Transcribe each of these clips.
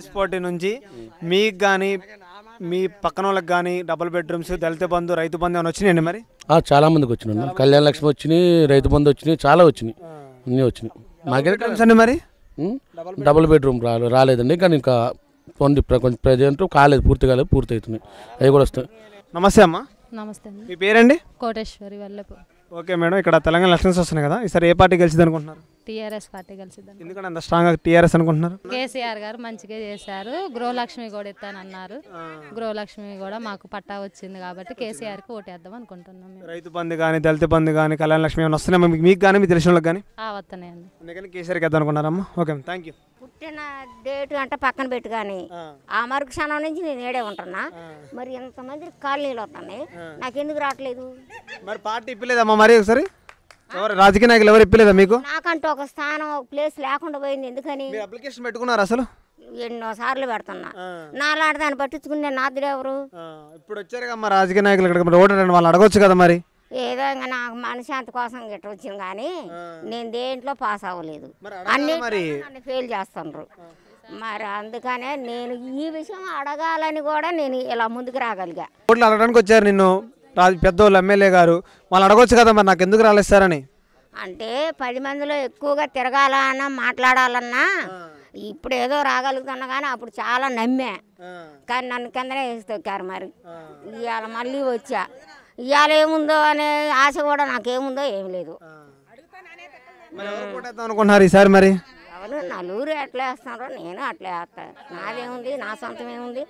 Congress party నుంచి మీకు కానీ మీ పక్కన వాళ్ళకి కానీ డబుల్ బెడ్రూమ్స్ దళిత బంధు రైతు బంధు అని వచ్చినాయండి మరి చాలా మందికి వచ్చినాయి కళ్యాణ లక్ష్మి వచ్చినాయి రైతు బంధు వచ్చినాయి చాలా వచ్చినాయి అన్నీ వచ్చినాయి దగ్గర మరి డబుల్ బెడ్రూమ్ రాలే రాలేదండి కానీ ఇంకా కొన్ని కొంచెం ప్రజెంట్ కాలేదు పూర్తి కాలేదు పూర్తి అవుతున్నాయి అవి కూడా వస్తాయి నమస్తే అమ్మా నమస్తే మీ పేరండి కోటేశ్వరి వల్లపు ఓకే మేడం ఇక్కడ తెలంగాణ ఎలక్షన్స్ వస్తున్నాయి కదా ఈసారి ఏ పార్టీ గెలిచింది అనుకుంటున్నారు టీఆర్ఎస్ పార్టీ కలిసి ఎందుకంటే అంత అనుకుంటున్నారు కేసీఆర్ గారు మంచిగా చేశారు గృహలక్ష్మి కూడా ఇస్తాను అన్నారు గృహలక్ష్మి కూడా మాకు పట్టా వచ్చింది కాబట్టి కేసీఆర్ కి ఓటేద్దాం అనుకుంటున్నాం రైతు బంధు కానీ దళిత బంధు కానీ కళ్యాణ లక్ష్మి వస్తున్నాయి మీకు కానీ మీ తెలిసిన వాళ్ళకి కానీ వస్తున్నాయండి అందుకని కేసీఆర్కి అనుకున్నారమ్మా ఓకే థ్యాంక్ యూ పుట్టిన డేట్ అంటే పక్కన పెట్టు కానీ ఆ క్షణం నుంచి నేను ఏడే ఉంటున్నా మరి ఎంతమంది కాలనీలు వస్తున్నాయి నాకు ఎందుకు రావట్లేదు మరి పార్టీ ఇప్పలేదమ్మా మరి ఒకసారి రాజకీయ నాయకులు ఎవరు ఇప్పలేదా మీకు నాకంటూ ఒక స్థానం ఒక ప్లేస్ లేకుండా పోయింది ఎందుకని అప్లికేషన్ పెట్టుకున్నారు అసలు ఎన్నో సార్లు పెడుతున్నా నాలాడు దాన్ని పట్టించుకునే నాదుడు ఎవరు ఇప్పుడు వచ్చారు మా రాజకీయ నాయకులు ఇక్కడ ఓటర్ వాళ్ళు అడగొచ్చు కదా మరి ఏదో ఇంకా నాకు మనశాంతి కోసం గిట్ట వచ్చింది కానీ నేను దేంట్లో పాస్ అవ్వలేదు అన్ని ఫెయిల్ చేస్తున్నారు మరి అందుకనే నేను ఈ విషయం అడగాలని కూడా నేను ఇలా ముందుకు రాగలిగా ఓట్లు అడగడానికి వచ్చారు నిన్ను పెద్దోళ్ళు ఎమ్మెల్యే గారు వాళ్ళు అడగొచ్చు కదా మరి నాకు ఎందుకు రాలేస్తారని అంటే పది మందిలో ఎక్కువగా తిరగాల మాట్లాడాలన్నా ఇప్పుడు ఏదో రాగలుగుతున్నా కానీ అప్పుడు చాలా నమ్మే కానీ నన్ను కిందనే వేసుకొక్కారు మరి ఇవాళ మళ్ళీ వచ్చా ఇవాళ ఏముందో అనే ఆశ కూడా నాకేముందో ఏం లేదు అనుకుంటున్నారు ఈసారి మరి నలుగురు ఎట్లా వేస్తున్నారో నేను అట్లా వేస్తాను నాదేముంది నా సొంతం ఏముంది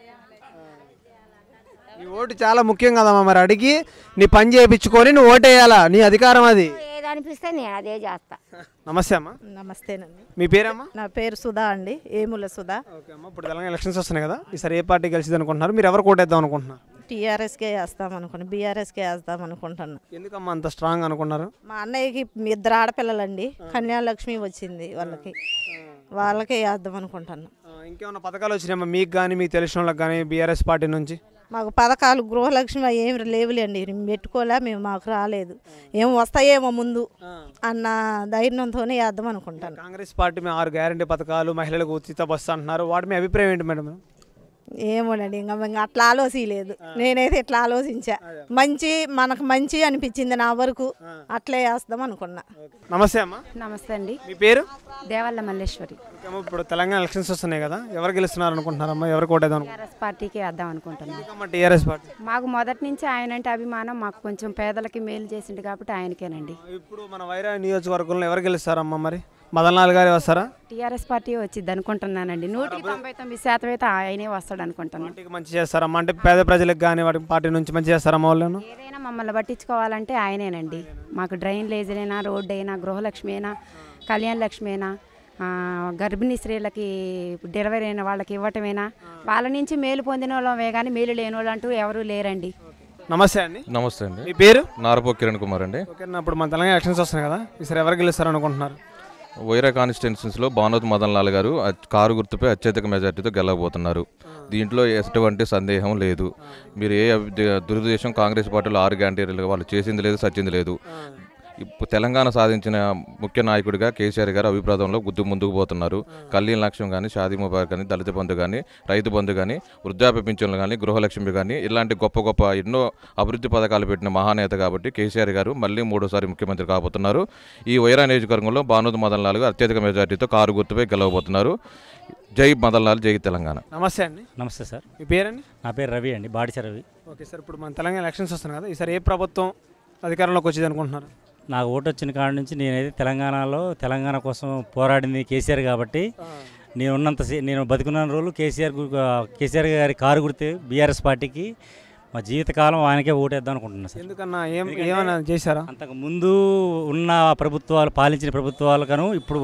ఈ ఓటు చాలా ముఖ్యం కదమ్మా మరి అడిగి నీ పని చేయించుకొని నువ్వు ఓటేయాలా నీ అధికారం అది ఏదనిపిస్తే నేను అదే చేస్తా నమస్తే అమ్మా నమస్తేనండి మీ పేరమ్మా నా పేరు సుధా అండి ఏముల సుధా ఓకే అమ్మా ఇప్పుడు తెలంగాణ ఎలక్షన్స్ వస్తున్నాయి కదా ఈసారి ఏ పార్టీ కలిసింది అనుకుంటున్నారు మీరు ఎవరు కోటేద్దాం అనుకుంటున్నారు టీఆర్ఎస్కే వేస్తాం అనుకున్నాం బీఆర్ఎస్కే వేస్తాం అనుకుంటున్నాను ఎందుకమ్మా అంత స్ట్రాంగ్ అనుకున్నారు మా అన్నయ్యకి ఇద్దరు ఆడపిల్లలండి కన్యాలక్ష్మి వచ్చింది వాళ్ళకి వాళ్ళకే వేద్దాం అనుకుంటున్నాను ఇంకేమైనా పథకాలు వచ్చినాయమ్మా మీకు కానీ మీకు తెలిసిన వాళ్ళకి కానీ బీఆర్ఎస్ పార్టీ నుంచి మాకు పథకాలు గృహలక్ష్మి ఏమి లేవులేండి పెట్టుకోలే మేము మాకు రాలేదు ఏం వస్తాయేమో ముందు అన్న ధైర్యంతోనే వేద్దాం అనుకుంటాను కాంగ్రెస్ పార్టీ ఆరు గ్యారంటీ పథకాలు మహిళలకు ఉచిత బస్సు అంటున్నారు వాటి మీ అభిప్రాయం ఏంటి మేడం ఏమోనండి ఇంకా ఇంకా అట్లా ఆలోచించలేదు నేనైతే ఇట్లా ఆలోచించా మంచి మనకు మంచి అనిపించింది నా వరకు అట్లే వేస్తాం అనుకున్నా నమస్తే అమ్మా నమస్తే అండి మీ పేరు దేవల్ల మల్లేశ్వరి ఇప్పుడు తెలంగాణ ఎలక్షన్స్ వస్తున్నాయి కదా ఎవరు గెలుస్తున్నారు అనుకుంటున్నారమ్మా ఎవరు కూడా టీఆర్ఎస్ పార్టీకి వేద్దాం అనుకుంటున్నాం టీఆర్ఎస్ పార్టీ మాకు మొదటి నుంచి ఆయన అంటే అభిమానం మాకు కొంచెం పేదలకి మేలు చేసిండు కాబట్టి ఆయనకేనండి ఇప్పుడు మన వైరా నియోజకవర్గంలో ఎవరు గెలుస్తారమ్మా మరి మదన్లాల్ గారు వస్తారా టీఆర్ఎస్ పార్టీ వచ్చింది అనుకుంటున్నానండి నూటికి తొంభై తొమ్మిది శాతం అయితే ఆయనే వస్తాడు అనుకుంటున్నాను మంచి చేస్తారమ్మా అంటే పేద ప్రజలకు కానీ వాటి పార్టీ నుంచి మంచి చేస్తారమ్మా వాళ్ళను ఏదైనా మమ్మల్ని పట్టించుకోవాలంటే ఆయనేనండి మాకు డ్రైన్ లేజరైనా రోడ్డు అయినా గృహలక్ష్మి అయినా కళ్యాణ లక్ష్మి అయినా గర్భిణీ స్త్రీలకి డెలివరీ అయిన వాళ్ళకి ఇవ్వటమేనా వాళ్ళ నుంచి మేలు పొందిన వాళ్ళమే కానీ మేలు లేని వాళ్ళు అంటూ ఎవరూ లేరండి నమస్తే అండి నమస్తే అండి మీ పేరు నారపో కిరణ్ కుమార్ అండి ఓకే అప్పుడు మన తెలంగాణ ఎలక్షన్స్ వస్తున్నాయి కదా ఈసారి ఎవరు గెలుస్తారు అనుకుంటున్నారు వైరా కాన్స్టిట్యున్సీస్లో భానోత్ మదన్ లాల్ గారు కారు గుర్తుపై అత్యధిక మెజార్టీతో గెలవబోతున్నారు దీంట్లో ఎటువంటి సందేహం లేదు మీరు ఏ దురుద్దేశం కాంగ్రెస్ పార్టీలో ఆరు గ్యారంటీలు వాళ్ళు చేసింది లేదు సచ్చింది లేదు ఇప్పుడు తెలంగాణ సాధించిన ముఖ్య నాయకుడిగా కేసీఆర్ గారు అభిప్రాయంలో గుద్దు ముందుకు పోతున్నారు కల్లీన్ లక్ష్యం కానీ షాదీ ముబార్ కానీ దళిత బంధు కానీ రైతు బంధు కానీ వృద్ధాప్య పింఛన్లు కానీ గృహలక్ష్మి కానీ ఇలాంటి గొప్ప గొప్ప ఎన్నో అభివృద్ధి పథకాలు పెట్టిన మహానేత కాబట్టి కేసీఆర్ గారు మళ్ళీ మూడోసారి ముఖ్యమంత్రి కాబోతున్నారు ఈ వైరా నియోజకవర్గంలో భానుద్ మదన్ లాల్ అత్యధిక మెజార్టీతో కారు గుర్తుపై గెలవబోతున్నారు జై మదన్ లాల్ జై తెలంగాణ నమస్తే అండి నమస్తే సార్ మీ పేరండి నా పేరు రవి అండి బాడిస రవి ఓకే సార్ ఇప్పుడు మన తెలంగాణ ఎలక్షన్స్ వస్తున్నాయి కదా ఈసారి ఏ ప్రభుత్వం అధికారంలోకి వచ్చింది అనుకుంటున్నారు నాకు ఓటు వచ్చిన కాడ నుంచి నేనైతే తెలంగాణలో తెలంగాణ కోసం పోరాడింది కేసీఆర్ కాబట్టి నేను ఉన్నంత నేను బతుకున్న రోజులు కేసీఆర్ కేసీఆర్ గారి కారు గుర్తే బీఆర్ఎస్ పార్టీకి మా జీవితకాలం ఆయనకే ఓటేద్దాం అనుకుంటున్నాను సార్ ఎందుకన్నా ఏమైనా చేశారా అంతకు ముందు ఉన్న ప్రభుత్వాలు పాలించిన ప్రభుత్వాలకను ఇప్పుడు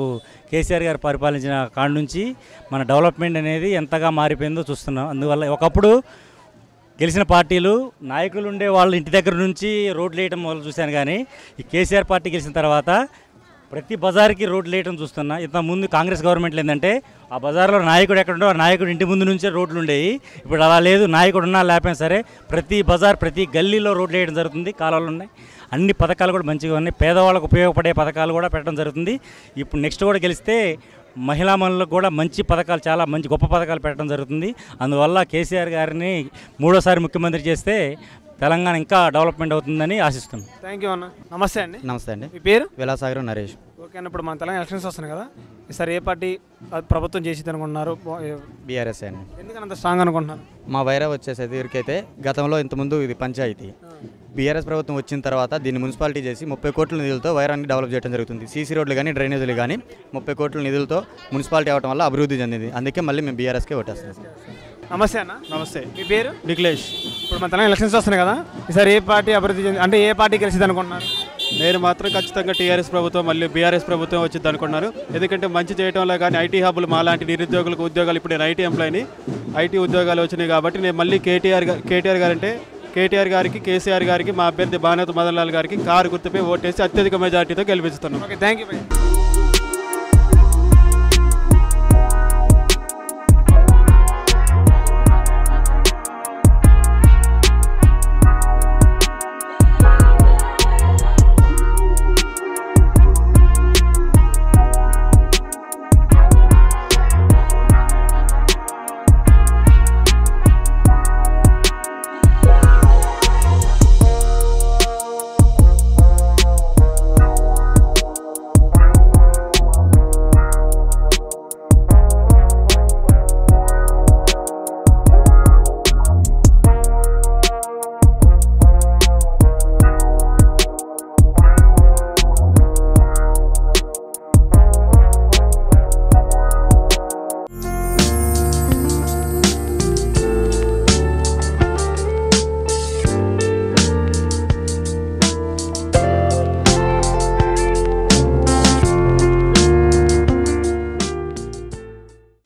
కేసీఆర్ గారు పరిపాలించిన కాడ నుంచి మన డెవలప్మెంట్ అనేది ఎంతగా మారిపోయిందో చూస్తున్నాం అందువల్ల ఒకప్పుడు గెలిచిన పార్టీలు నాయకులు ఉండే వాళ్ళ ఇంటి దగ్గర నుంచి రోడ్లు వేయటం మొదలు చూశాను కానీ ఈ కేసీఆర్ పార్టీ గెలిచిన తర్వాత ప్రతి బజార్కి రోడ్లు వేయటం చూస్తున్నా ఇంత ముందు కాంగ్రెస్ గవర్నమెంట్లు ఏంటంటే ఆ బజార్లో నాయకుడు ఎక్కడుండో ఆ నాయకుడు ఇంటి ముందు నుంచే రోడ్లు ఉండేవి ఇప్పుడు అలా లేదు నాయకుడు ఉన్నా లేకపోయినా సరే ప్రతి బజార్ ప్రతి గల్లీలో రోడ్లు వేయడం జరుగుతుంది కాలాలు ఉన్నాయి అన్ని పథకాలు కూడా మంచిగా ఉన్నాయి పేదవాళ్ళకు ఉపయోగపడే పథకాలు కూడా పెట్టడం జరుగుతుంది ఇప్పుడు నెక్స్ట్ కూడా గెలిస్తే మహిళా మనులకు కూడా మంచి పథకాలు చాలా మంచి గొప్ప పథకాలు పెట్టడం జరుగుతుంది అందువల్ల కేసీఆర్ గారిని మూడోసారి ముఖ్యమంత్రి చేస్తే తెలంగాణ ఇంకా డెవలప్మెంట్ అవుతుందని ఆశిస్తున్నాం థ్యాంక్ యూ అన్న నమస్తే అండి నమస్తే అండి మీ పేరు విలాసాగరం నరేష్ ఓకే అన్న ఇప్పుడు మన తెలంగాణ ఎలక్షన్స్ వస్తున్నాయి కదా ఈసారి ఏ పార్టీ ప్రభుత్వం చేసింది అనుకుంటున్నారు బీఆర్ఎస్ అని ఎందుకని అంత స్ట్రాంగ్ అనుకుంటున్నారు మా వైరా వచ్చేసే దగ్గరికైతే గతంలో ఇంతకుముందు ఇది పంచాయతీ బీఆర్ఎస్ ప్రభుత్వం వచ్చిన తర్వాత దీన్ని మున్సిపాలిటీ చేసి ముప్పై కోట్ల నిధులతో వైరాన్ని డెవలప్ చేయడం జరుగుతుంది సీసీ రోడ్లు కానీ డ్రైనేజీలు కానీ ముప్పై కోట్ల నిధులతో మున్సిపాలిటీ అవడం వల్ల అభివృద్ధి చెందింది అందుకే మళ్ళీ మేము బీఆర్ఎస్కే ఓటేస్తాం నమస్తే అన్న నమస్తే మీ పేరు నిఖిలేష్ ఇప్పుడు మన తెలంగాణ ఎలక్షన్స్ వస్తున్నాయి కదా ఈసారి ఏ పార్టీ అభివృద్ధి అంటే ఏ పార్టీ గెలిచింది అనుకుంటున్నారు నేను మాత్రం ఖచ్చితంగా టీఆర్ఎస్ ప్రభుత్వం మళ్ళీ బీఆర్ఎస్ ప్రభుత్వం వచ్చింది అనుకున్నారు ఎందుకంటే మంచి చేయడంలో కానీ ఐటీ హబ్బులు మా లాంటి నిరుద్యోగులకు ఉద్యోగాలు ఇప్పుడు నేను ఐటీ ఎంప్లాయీని ఐటీ ఉద్యోగాలు వచ్చినాయి కాబట్టి నేను మళ్ళీ కేటీఆర్ కేటీఆర్ గారు అంటే కేటీఆర్ గారికి కేసీఆర్ గారికి మా అభ్యర్థి బానేత మదన్లాల్ గారికి కారు గుర్తుపై ఓటేసి అత్యధిక మెజార్టీతో గెలిపిస్తున్నాను థ్యాంక్ యూ